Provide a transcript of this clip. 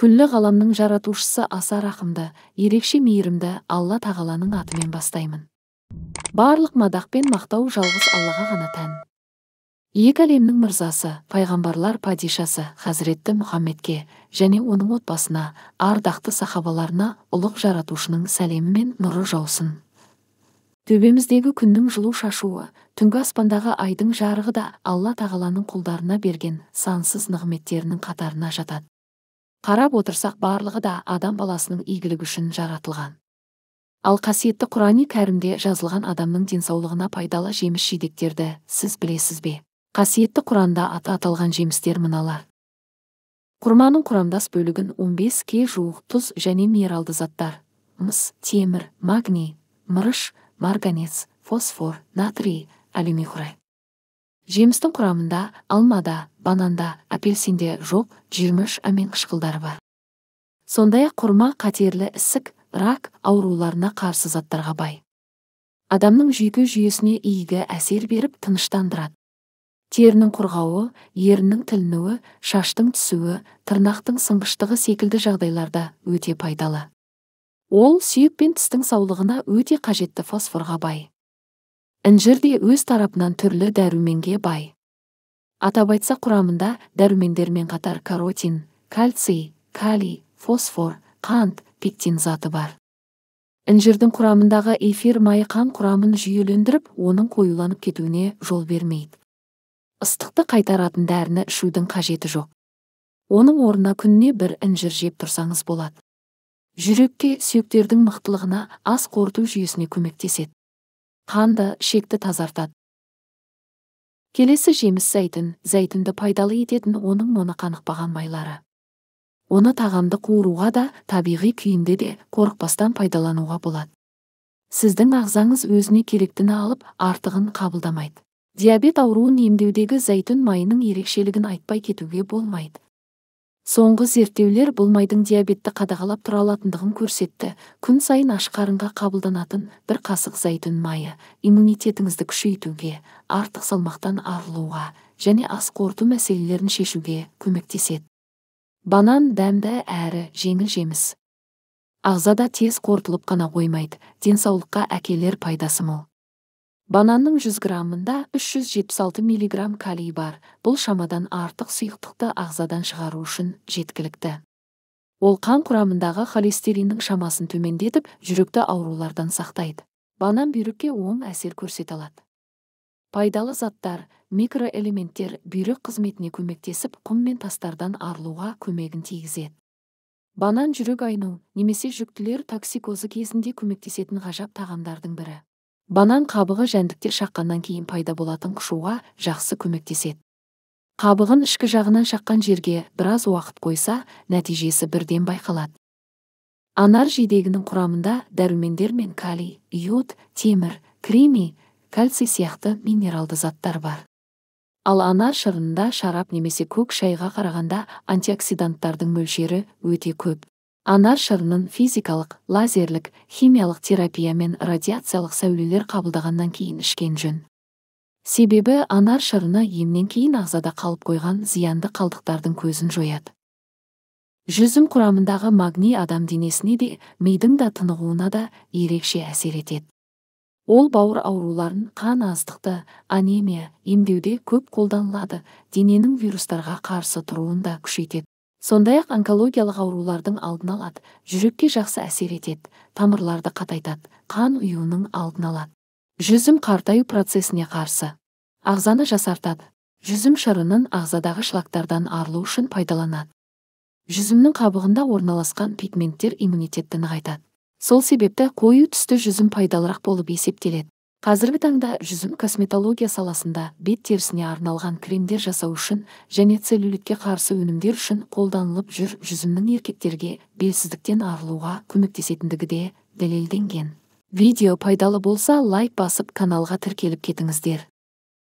күллі ғаламның жаратушысы аса рақымды ерекше мейірімді алла тағаланың атымен бастаймын барлық мадақ пен мақтау жалғыз аллаға ғана тән екі әлемнің мырзасы пайғамбарлар падишасы хазіретті мұхаммедке және оның отбасына ардақты сахабаларына ұлық жаратушының сәлемі мен нұры жаусын төбеміздегі күннің жылу шашуы түнгі аспандағы айдың жарығы да алла тағаланың құлдарына берген сансыз нығметтерінің қатарына жатады қарап отырсақ барлығы да адам баласының игілігі үшін жаратылған ал қасиетті құрани кәрімде жазылған адамның денсаулығына пайдалы жеміс жидектерді сіз білесіз бе қасиетті құранда аты аталған жемістер мыналар құрманың құрамдас бөлігін 15-ке жуық тұз және минералды заттар мыс темір магний мырыш марганец фосфор натрий алюмий жемістің құрамында алмада бананда апельсинде жоқ үш амин қышқылдары бар сондай ақ құрма қатерлі ісік рак ауруларына қарсы заттарға бай адамның жүйке жүйесіне игі әсер беріп тыныштандырады терінің құрғауы еріннің тілінуі шаштың түсуі тырнақтың сынғыштығы секілді жағдайларда өте пайдалы ол сүйек пен тістің саулығына өте қажетті фосфорға бай інжір де өз тарапынан түрлі дәруменге бай атап айтса құрамында дәрумендермен қатар каротин кальций калий фосфор қант пектин заты бар інжірдің құрамындағы эфир майы қан құрамын жүйелендіріп оның қоюланып кетуіне жол бермейді ыстықты қайтаратын дәріні ішудің қажеті жоқ оның орнына күніне бір інжір жеп тұрсаңыз болады жүрекке сүйектердің мықтылығына ас қорыту жүйесіне көмектеседі қанды шекті тазартады келесі жеміс зәйтін зәйтінді пайдалы ететін оның мұны қанықпаған майлары оны тағамды қуыруға да табиғи күйінде де қорықпастан пайдалануға болады сіздің ағзаңыз өзіне керектіні алып артығын қабылдамайды диабет ауруын емдеудегі зәйтүн майының ерекшелігін айтпай кетуге болмайды соңғы зерттеулер бұл майдың диабетті қадағалап тұра алатындығын көрсетті күн сайын ашқарынға қабылданатын бір қасық зәйтүн майы иммунитетіңізді күшейтуге артық салмақтан арылуға және ас қорыту мәселелерін шешуге көмектеседі банан дәмді әрі жеңіл жеміс ағзада тез қорытылып қана қоймайды денсаулыққа әкелер пайдасы мол бананның 100 граммында 376 миллиграмм калий бар бұл шамадан артық сұйықтықты ағзадан шығару үшін жеткілікті ол қан құрамындағы холестериннің шамасын төмендетіп жүректі аурулардан сақтайды банан бүйрекке оң әсер көрсете алады пайдалы заттар микроэлементтер бүйрек қызметіне көмектесіп құм мен тастардан арылуға көмегін тигізеді банан жүрек айну немесе жүктілер токсикозы кезінде көмектесетін ғажап тағамдардың бірі банан қабығы жәндікте шаққаннан кейін пайда болатын қышуға жақсы көмектеседі қабығын ішкі жағынан шаққан жерге біраз уақыт қойса нәтижесі бірден байқалады анар жидегінің құрамында дәрумендер мен калий йод темір кремий кальций сияқты минералды заттар бар ал анар шырынында шарап немесе көк шайға қарағанда антиоксиданттардың мөлшері өте көп анар шырынын физикалық лазерлік химиялық терапия мен радиациялық сәулелер қабылдағаннан кейін ішкен жөн себебі анар шырыны емнен кейін ағзада қалып қойған зиянды қалдықтардың көзін жояды жүзім құрамындағы магний адам денесіне де мидың да тынығуына да ерекше әсер етеді ол бауыр ауруларын қан аздықты анемия емдеуде көп қолданылады дененің вирустарға қарсы тұруын да күшейтеді сондай ақ онкологиялық аурулардың алдын алады жүрекке жақсы әсер етеді тамырларды қатайтады қан ұюының алдын алады жүзім қартаю процесіне қарсы ағзаны жасартады жүзім шырынын ағзадағы шлактардан арылу үшін пайдаланады жүзімнің қабығында орналасқан пигменттер иммунитетті нығайтады сол себепті қою түсті жүзім пайдалырақ болып есептеледі қазіргі таңда жүзім косметология саласында бет терісіне арналған кремдер жасау үшін және целлюлитке қарсы өнімдер үшін қолданылып жүр жүзімнің еркектерге белсіздіктен арылуға көмектесетіндігі де дәлелденген видео пайдалы болса лайк басып каналға тіркеліп кетіңіздер